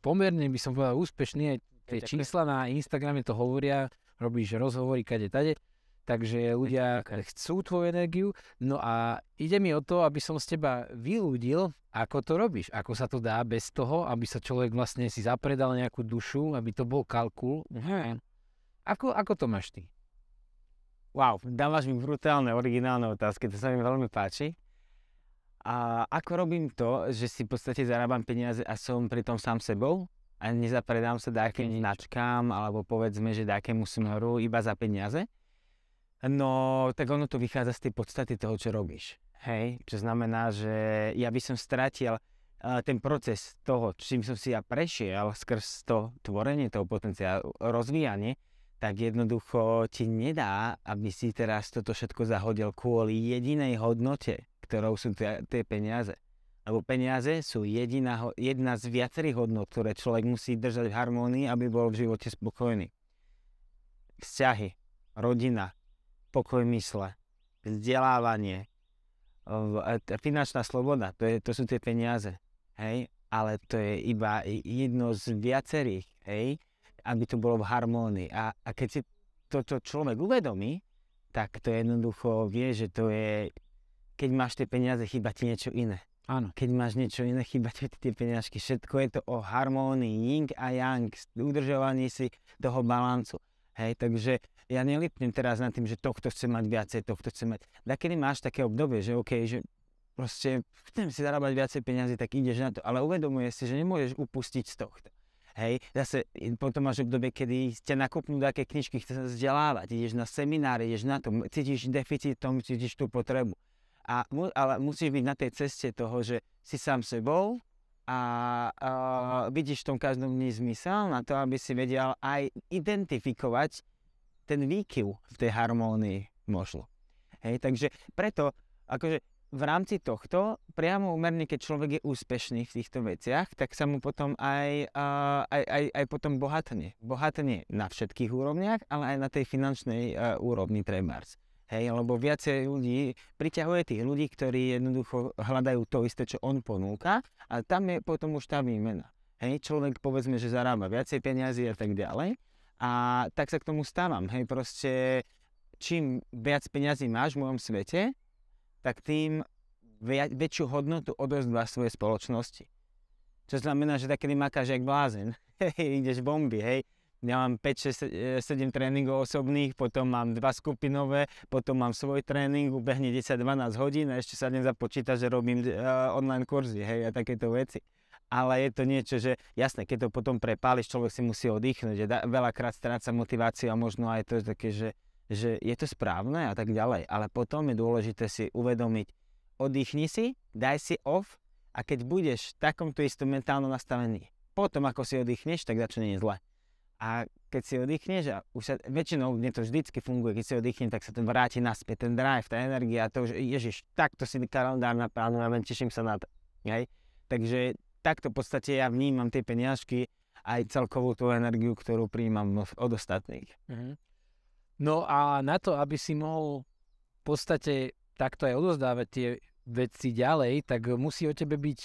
pomerne by som povedal úspešný, aj tie čísla na Instagrame to hovoria, robíš rozhovory kade tade. Takže ľudia chcú tvoju energiu, no a ide mi o to, aby som z teba vyľudil, ako to robíš, ako sa to dá bez toho, aby sa človek vlastne si zapredal nejakú dušu, aby to bol kalkul. Hmm. Ako, ako to máš ty? Wow, dávaš mi brutálne, originálne otázky, to sa mi veľmi páči. A ako robím to, že si v podstate zarábam peniaze a som pritom sám sebou a nezapredám sa dákým značkám alebo povedzme, že musím smeru iba za peniaze? No, tak ono to vychádza z tej podstaty toho, čo robíš. Hej, čo znamená, že ja by som stratil ten proces toho, čím som si ja prešiel skrz to tvorenie toho potenciálu, rozvíjanie, tak jednoducho ti nedá, aby si teraz toto všetko zahodil kvôli jedinej hodnote, ktorou sú tie peniaze. Lebo peniaze sú jediná, jedna z viacerých hodnot, ktoré človek musí držať v harmónii, aby bol v živote spokojný. Vzťahy, rodina, pokoj mysle, vzdelávanie, e, finančná sloboda, to, je, to sú tie peniaze, hej, ale to je iba jedno z viacerých, hej, aby to bolo v harmónii. A, a keď si toto človek uvedomí, tak to jednoducho vie, že to je, keď máš tie peniaze, chýba ti niečo iné. Áno. Keď máš niečo iné, chýba ti tie peniažky. Všetko je to o harmónii, ying a yang, udržovaní si toho balancu. Hej, takže ja nelipnem teraz nad tým, že tohto chcem mať viacej, tohto chcem mať. Dakedy máš také obdobie, že OK, že proste chcem si zarábať viacej peniazy, tak ideš na to, ale uvedomuje si, že nemôžeš upustiť z tohto. Hej, zase potom máš obdobie, kedy ťa nakopnú také knižky, chceš sa vzdelávať, ideš na semináre, ideš na to, cítiš deficit tom, cítiš tú potrebu. A, ale musíš byť na tej ceste toho, že si sám sebou, a a vidíš v tom každom dní zmysel na to, aby si vedel aj identifikovať ten výkyv v tej harmónii možno. Hej, takže preto, akože v rámci tohto, priamo umerne, keď človek je úspešný v týchto veciach, tak sa mu potom aj, aj, aj, aj potom bohatne. Bohatne na všetkých úrovniach, ale aj na tej finančnej uh, úrovni trebárs. Hej, lebo viacej ľudí priťahuje tých ľudí, ktorí jednoducho hľadajú to isté, čo on ponúka a tam je potom už tá výmena. Hej, človek povedzme, že zarába viacej peniazy a tak ďalej a tak sa k tomu stávam. Hej, proste čím viac peniazy máš v mojom svete, tak tým väčšiu hodnotu odozdva svoje spoločnosti. Čo znamená, že takedy makáš jak blázen. Hej, ideš bomby, hej ja mám 5, 6, 7 tréningov osobných, potom mám dva skupinové, potom mám svoj tréning, ubehne 10-12 hodín a ešte sa započíta, že robím uh, online kurzy, hej, a takéto veci. Ale je to niečo, že jasné, keď to potom prepáliš, človek si musí oddychnúť, že da, veľakrát stráca motiváciu a možno aj to také, že, že je to správne a tak ďalej. Ale potom je dôležité si uvedomiť, oddychni si, daj si off a keď budeš v takomto istom mentálnom nastavení, potom ako si oddychneš, tak začne zle a keď si oddychneš a už sa, väčšinou mne to vždycky funguje, keď si oddychne, tak sa to vráti naspäť, ten drive, tá energia, to už, ježiš, takto si kalendár naplánujem, teším sa na to, hej. Takže takto v podstate ja vnímam tie peniažky aj celkovú tú energiu, ktorú príjmam od ostatných. Mhm. No a na to, aby si mohol v podstate takto aj odozdávať tie veci ďalej, tak musí o tebe byť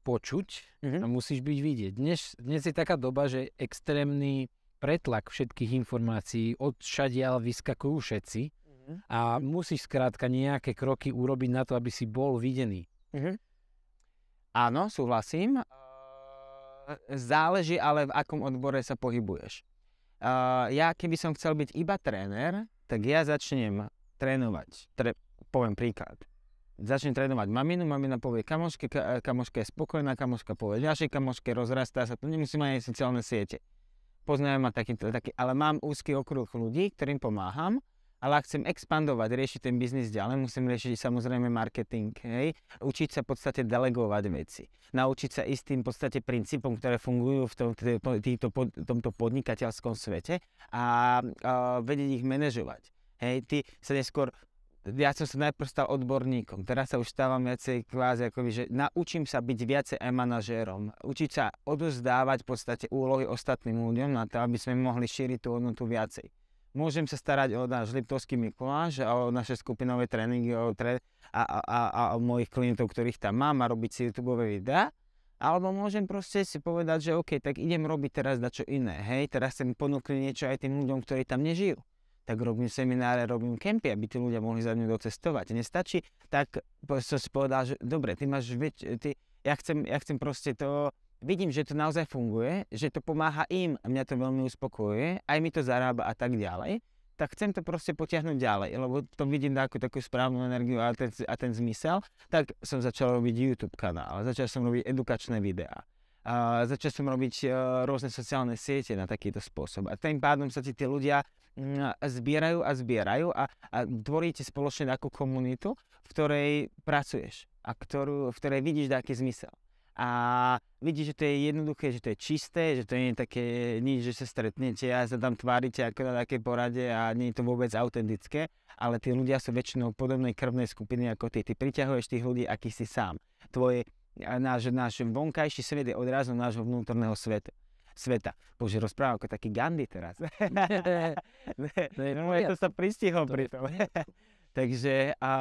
počuť uh-huh. a musíš byť vidieť. Dnes, dnes je taká doba, že extrémny pretlak všetkých informácií, odšadiaľ vyskakujú všetci uh-huh. a musíš skrátka nejaké kroky urobiť na to, aby si bol videný. Uh-huh. Áno, súhlasím. Záleží ale v akom odbore sa pohybuješ. ja keby som chcel byť iba tréner, tak ja začnem trénovať, tre, poviem príklad. Začnem trénovať maminu, mamina povie kamoške, kamoška je spokojná, kamoška povie ďalšie kamoške, rozrastá sa, to nemusí mať aj sociálne siete poznajú ma takýto, taký, ale mám úzky okruh ľudí, ktorým pomáham, ale ak chcem expandovať, riešiť ten biznis ďalej, musím riešiť samozrejme marketing, hej, učiť sa v podstate delegovať veci, naučiť sa istým v podstate princípom, ktoré fungujú v tom, týto, pod, tomto podnikateľskom svete a, a vedieť ich manažovať. Hej, ty sa neskôr ja som sa najprv stal odborníkom, teraz sa už stávam viacej kvázi, akoby, že naučím sa byť viacej e-manažérom, učiť sa odozdávať v podstate úlohy ostatným ľuďom na to, aby sme mohli šíriť tú hodnotu viacej. Môžem sa starať o náš Liptovský Mikuláš, o naše skupinové tréningy o tre- a, a, a, a o mojich klientov, ktorých tam mám a robiť si YouTube videá, alebo môžem proste si povedať, že OK, tak idem robiť teraz na čo iné, hej, teraz chcem ponúkli niečo aj tým ľuďom, ktorí tam nežijú tak robím semináre, robím kempy, aby tí ľudia mohli za mňa docestovať. Nestačí, tak som si povedal, že dobre, ty máš, ty, ja, chcem, ja chcem proste to, vidím, že to naozaj funguje, že to pomáha im, a mňa to veľmi uspokojuje, aj mi to zarába a tak ďalej, tak chcem to proste potiahnuť ďalej, lebo to vidím ako takú správnu energiu a ten, a ten zmysel, tak som začal robiť YouTube kanál, začal som robiť edukačné videá začal som robiť e, rôzne sociálne siete na takýto spôsob. A tým pádom sa ti tí ľudia mm, zbierajú a zbierajú a, a tvoríte spoločne takú komunitu, v ktorej pracuješ a ktorú, v ktorej vidíš taký zmysel. A vidíš, že to je jednoduché, že to je čisté, že to nie je také nič, že sa stretnete a sa tam tvárite ako na také porade a nie je to vôbec autentické, ale tí ľudia sú väčšinou podobnej krvnej skupiny ako ty. Ty priťahuješ tých ľudí, aký si sám. Tvoje náš, náš vonkajší svet je odrazom nášho vnútorného sveta sveta. Bože, rozprávam ako taký Gandhi teraz. no, to sa pristihol to pri tom. Takže a,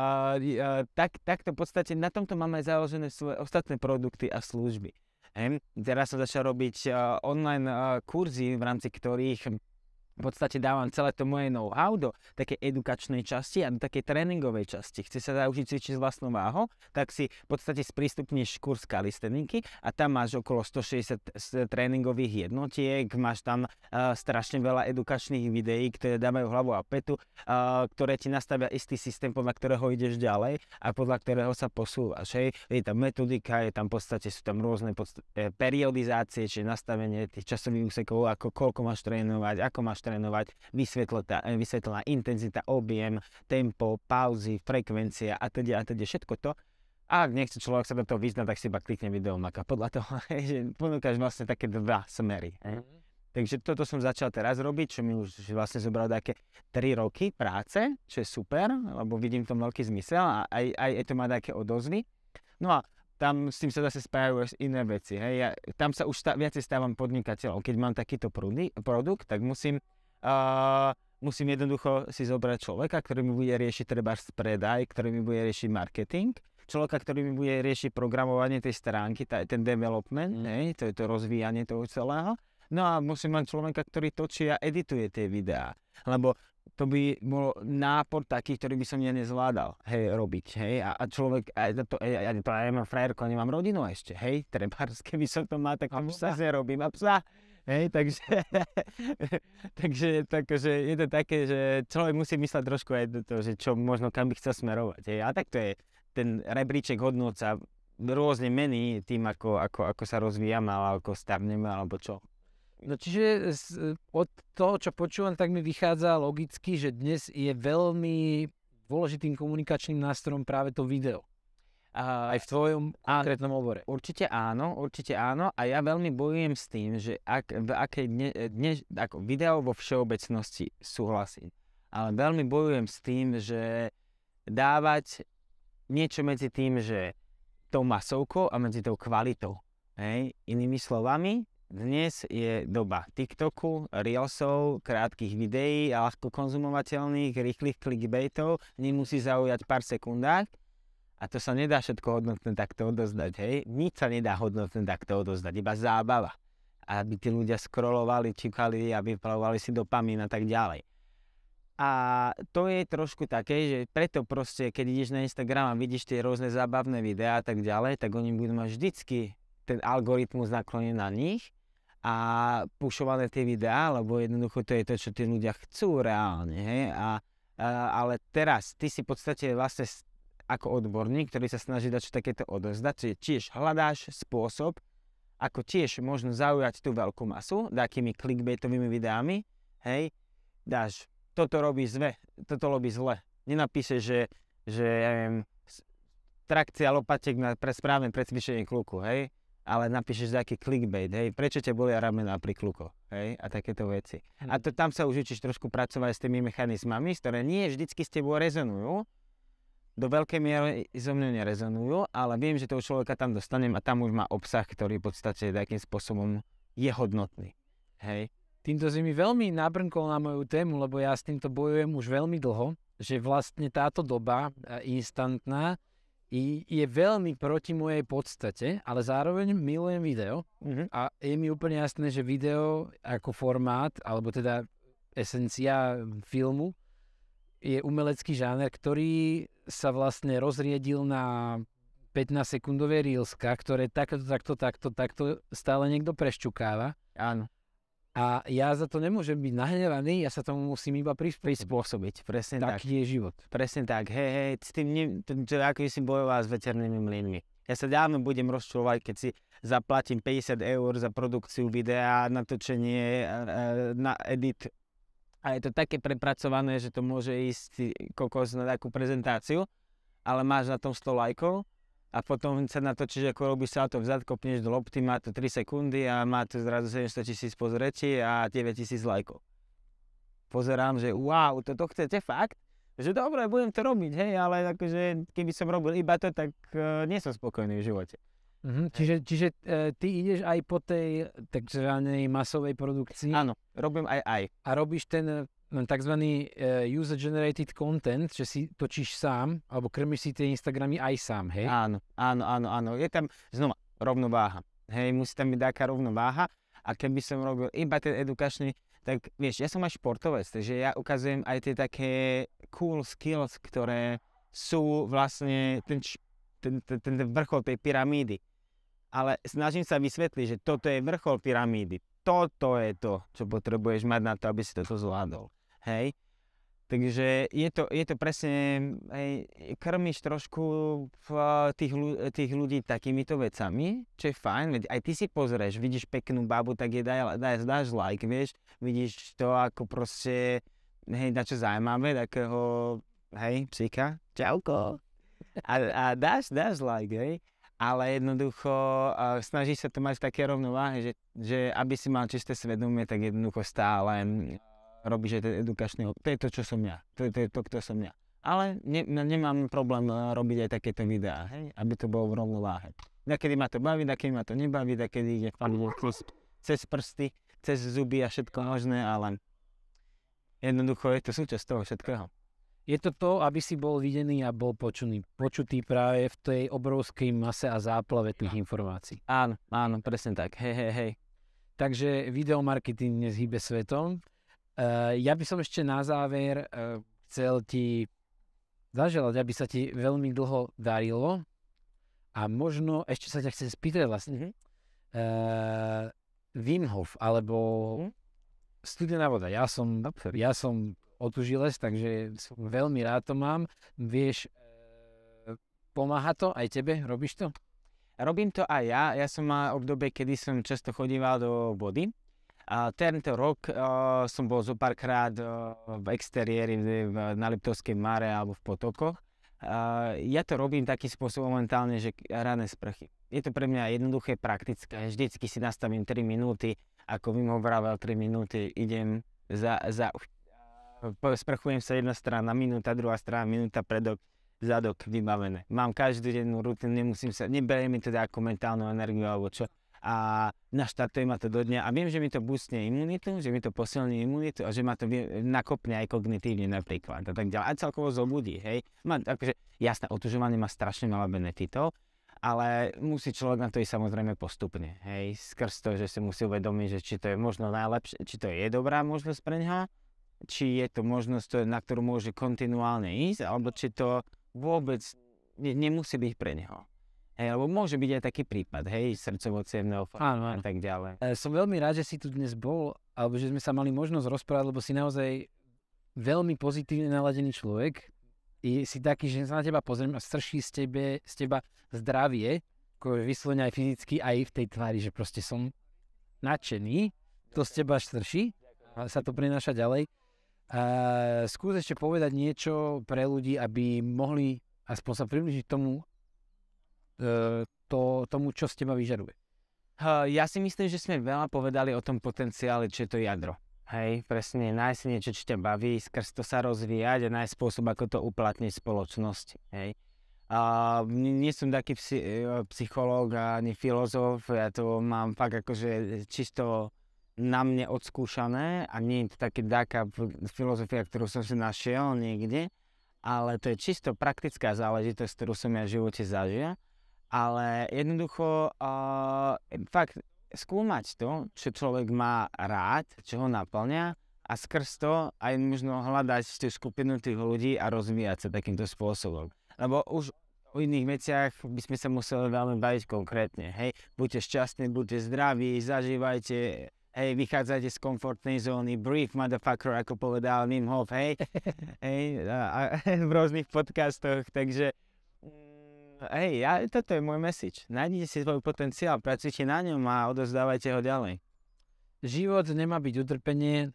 a, tak, takto v podstate na tomto máme založené svoje ostatné produkty a služby. Hej. Hm? Teraz sa začal robiť a, online a, kurzy, v rámci ktorých v podstate dávam celé to moje know-how do takej edukačnej časti a do takej tréningovej časti. Chce sa naučiť cvičiť s vlastnou váhou, tak si v podstate sprístupníš kurz kalisteniky a tam máš okolo 160 tréningových jednotiek, máš tam uh, strašne veľa edukačných videí, ktoré dávajú hlavu a petu, uh, ktoré ti nastavia istý systém, podľa ktorého ideš ďalej a podľa ktorého sa posúvaš. Hej. Je tam metodika, je tam v podstate, sú tam rôzne podst- e, periodizácie, či nastavenie tých časových úsekov, ako koľko máš trénovať, ako máš trénovať, vysvetlená eh, intenzita, objem, tempo, pauzy, frekvencia a teda a teda všetko to. A ak nechce človek sa do toho vyznať, tak si iba klikne video a Podľa toho, že ponúkaš vlastne také dva smery. Eh? Takže toto som začal teraz robiť, čo mi už vlastne zobralo také 3 roky práce, čo je super, lebo vidím to veľký zmysel a aj, aj to má také odozvy. No a tam s tým sa zase spájajú iné veci. Hej. Ja, tam sa už tá, viacej stávam podnikateľom. Keď mám takýto prúdny, produkt, tak musím Uh, musím jednoducho si zobrať človeka, ktorý mi bude riešiť treba predaj, ktorý mi bude riešiť marketing, človeka, ktorý mi bude riešiť programovanie tej stránky, taj, ten development, mm. hej, to je to rozvíjanie toho celého. No a musím mať človeka, ktorý točí a edituje tie videá, lebo to by bol nápor taký, ktorý by som ja nezvládal, hej, robiť, hej, a, a človek, a to, ja, to, ja, mám frajerku, a nemám rodinu ešte, hej, trebárs, keby som to mal, tak psa nerobím, a psa, Hej, takže, takže, takže je to také, že človek musí mysleť trošku aj do toho, že čo možno kam by chcel smerovať. Hej. A tak to je ten rebríček hodnot sa rôzne mení tým, ako, ako, ako sa rozvíjame, alebo ako starneme, alebo čo. No čiže od toho, čo počúvam, tak mi vychádza logicky, že dnes je veľmi dôležitým komunikačným nástrojom práve to video. Uh, Aj v tvojom konkrétnom obore. Určite áno, určite áno. A ja veľmi bojujem s tým, že ak, v akej dne, dne, ako video vo všeobecnosti súhlasím. Ale veľmi bojujem s tým, že dávať niečo medzi tým, že tou masovkou a medzi tou kvalitou. Hej. Inými slovami, dnes je doba TikToku, Reelsov, krátkých videí a ľahko konzumovateľných, rýchlych clickbaitov. Nemusí zaujať pár sekundách a to sa nedá všetko hodnotné takto odozdať, hej? Nič sa nedá hodnotné takto odozdať, iba zábava. Aby tí ľudia scrollovali, čikali a vyplavovali si dopamín a tak ďalej. A to je trošku také, že preto proste, keď ideš na Instagram a vidíš tie rôzne zábavné videá a tak ďalej, tak oni budú mať vždycky ten algoritmus naklonený na nich a pušované tie videá, lebo jednoducho to je to, čo tí ľudia chcú reálne, hej? A, a, ale teraz, ty si v podstate vlastne ako odborník, ktorý sa snaží dať takéto odozdať, čiže tiež hľadáš spôsob, ako tiež možno zaujať tú veľkú masu takými clickbaitovými videami, hej, dáš, toto robí zle, toto robí zle. Nenapíše, že, že ja viem, trakcia lopatiek na pre správne precvičenie kluku, hej, ale napíšeš taký clickbait, hej, prečo ťa bolia ramena pri kluko, hej, a takéto veci. A hm. to tam sa už učíš trošku pracovať s tými mechanizmami, ktoré nie vždycky s tebou rezonujú, do veľkej miery so mnou nerezonujú, ale viem, že toho človeka tam dostanem a tam už má obsah, ktorý v podstate nejakým spôsobom je hodnotný. Hej. Týmto si mi veľmi nabrnkol na moju tému, lebo ja s týmto bojujem už veľmi dlho, že vlastne táto doba e, instantná je veľmi proti mojej podstate, ale zároveň milujem video uh-huh. a je mi úplne jasné, že video ako formát, alebo teda esencia filmu, je umelecký žáner, ktorý sa vlastne rozriedil na 15-sekundové reelska, ktoré takto, takto, takto, takto stále niekto prešťukáva. Áno. A ja za to nemôžem byť nahnevaný, ja sa tomu musím iba prispôsobiť. presne tak. Taký je život. Presne tak. Hej, hej, s tým, ne, tým čo, ako si bojoval s veternými mlynmi. Ja sa dávno budem rozčulovať, keď si zaplatím 50 eur za produkciu videa, natočenie, na edit a je to také prepracované, že to môže ísť kokos na takú prezentáciu, ale máš na tom 100 lajkov a potom sa natočíš, ako robíš sa to vzad, kopneš do lopty, má to 3 sekundy a má to zrazu 700 tisíc pozretí a 9 tisíc lajkov. Pozerám, že wow, toto chcete fakt? Že dobre, budem to robiť, hej, ale akože keby som robil iba to, tak uh, nie som spokojný v živote. Mm-hmm. Čiže, čiže e, ty ideš aj po tej takzvanej masovej produkcii? Áno, robím aj aj. A robíš ten e, no, tzv. E, user-generated content, že si točíš sám, alebo krmiš si tie Instagramy aj sám, hej? Áno, áno, áno, áno. Je tam znova rovnováha. Hej, musí tam byť taká rovnováha. A keby som robil iba ten edukačný, tak vieš, ja som aj športovec, takže ja ukazujem aj tie také cool skills, ktoré sú vlastne ten ten, ten, ten vrchol tej pyramídy. Ale snažím sa vysvetliť, že toto je vrchol pyramídy. Toto je to, čo potrebuješ mať na to, aby si toto zvládol. Hej? Takže je to, je to presne, hej, krmiš trošku eh, tých, tých ľudí takýmito vecami, čo je fajn, veď aj ty si pozrieš, vidíš peknú babu, tak je daj, daj, dáš like, vieš, vidíš to ako proste, hej, na čo zaujímavé, takého, hej, psíka, čauko, a, a dáš, dáš like, hej? ale jednoducho uh, snažíš sa to mať v také rovnováhe, že, že aby si mal čisté svedomie, tak jednoducho stále mm, robíš ten edukačný, to je to, čo som ja, to, to je to, kto som ja. Ale ne, no, nemám problém e, robiť aj takéto videá, hej? aby to bolo v rovnováhe. Nakedy ma to baví, nakedy ma to nebaví, nakedy ide fakt cez prsty, cez zuby a všetko možné, ale jednoducho je to súčasť toho všetkého je to to, aby si bol videný a bol počuný, počutý práve v tej obrovskej mase a záplave tých informácií. Áno, áno, presne tak. Hej, hej, hej. Takže videomarketing dnes hýbe svetom. Uh, ja by som ešte na záver uh, chcel ti zaželať, aby sa ti veľmi dlho darilo a možno ešte sa ťa chcem spýtať vlastne. Mm-hmm. Uh, Wim Hof alebo mm-hmm. studená voda. Ja som, ja som otužiles, takže som veľmi rád to mám. Vieš, eh, pomáha to aj tebe? Robíš to? Robím to aj ja. Ja som mal obdobie, kedy som často chodíval do vody. A tento rok uh, som bol zo párkrát uh, v exteriéri v, v, na Liptovskej mare alebo v potokoch. Uh, ja to robím takým spôsobom momentálne, že rané sprchy. Je to pre mňa jednoduché, praktické. Vždycky si nastavím 3 minúty, ako vím ho 3 minúty, idem za, za, Sprchujem sa jedna strana, minúta, druhá strana, minúta, predok, zadok, vybavené. Mám každodennú rutinu, nemusím sa, neberie mi to ako mentálnu energiu alebo čo a naštartuje ma to do dňa a viem, že mi to boostne imunitu, že mi to posilní imunitu a že ma to nakopne aj kognitívne napríklad a tak ďalej. A celkovo zobudí, hej. Má, akože, jasné, otužovanie má strašne veľa benefitov, ale musí človek na to ísť samozrejme postupne, hej. Skrz to, že si musí uvedomiť, že či to je možno najlepšie, či to je dobrá možnosť pre ňa, či je to možnosť, na ktorú môže kontinuálne ísť, alebo či to vôbec ne, nemusí byť pre neho. Hej, lebo môže byť aj taký prípad, hej, srdcovo cievného a tak ďalej. E, som veľmi rád, že si tu dnes bol, alebo že sme sa mali možnosť rozprávať, lebo si naozaj veľmi pozitívne naladený človek. I si taký, že sa na teba pozriem a strší z, tebe, z teba zdravie, ako vyslovene aj fyzicky, aj v tej tvári, že proste som nadšený, to z teba strší a sa to prináša ďalej. Uh, skús ešte povedať niečo pre ľudí, aby mohli aspoň sa približiť tomu, uh, to, tomu, čo z teba vyžaduje. Uh, ja si myslím, že sme veľa povedali o tom potenciále, čo je to jadro. Hej, presne, nájsť niečo, čo ťa baví, skrz to sa rozvíjať a nájsť spôsob, ako to uplatniť spoločnosť. Hej. A nie som taký psi, e, psychológ ani filozof, ja to mám fakt akože čisto na mne odskúšané a nie je to taká dáka filozofia, ktorú som si našiel niekde, ale to je čisto praktická záležitosť, ktorú som ja v živote zažil. Ale jednoducho, uh, fakt, skúmať to, čo človek má rád, čo ho naplňa a skrz to aj možno hľadať tú skupinu tých ľudí a rozvíjať sa takýmto spôsobom. Lebo už o iných veciach by sme sa museli veľmi baviť konkrétne. Hej, buďte šťastní, buďte zdraví, zažívajte hej, vychádzate z komfortnej zóny, brief motherfucker, ako povedal Wim Hof, hej, hej, a, a, v rôznych podcastoch, takže mm, hej, ja, toto je môj message. Nájdite si svoj potenciál, pracujte na ňom a odozdávajte ho ďalej. Život nemá byť utrpenie,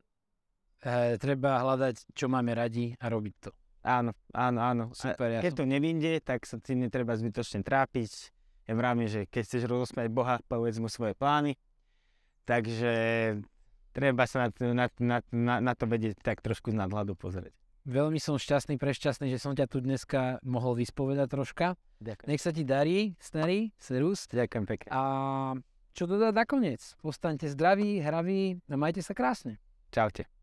e, treba hľadať, čo máme radi a robiť to. Áno, áno, áno. Super, a, ja keď som... to nevinde, tak sa tým netreba zbytočne trápiť. Ja vravím, že keď chceš rozosmiať Boha, povedz mu svoje plány, Takže treba sa na, na, na, na, na to vedieť tak trošku z nadhľadu pozrieť. Veľmi som šťastný, prešťastný, že som ťa tu dneska mohol vyspovedať troška. Ďakujem. Nech sa ti darí, starý, serus. Ďakujem pekne. A čo dodať nakoniec? Ostaňte zdraví, hraví a majte sa krásne. Čaute.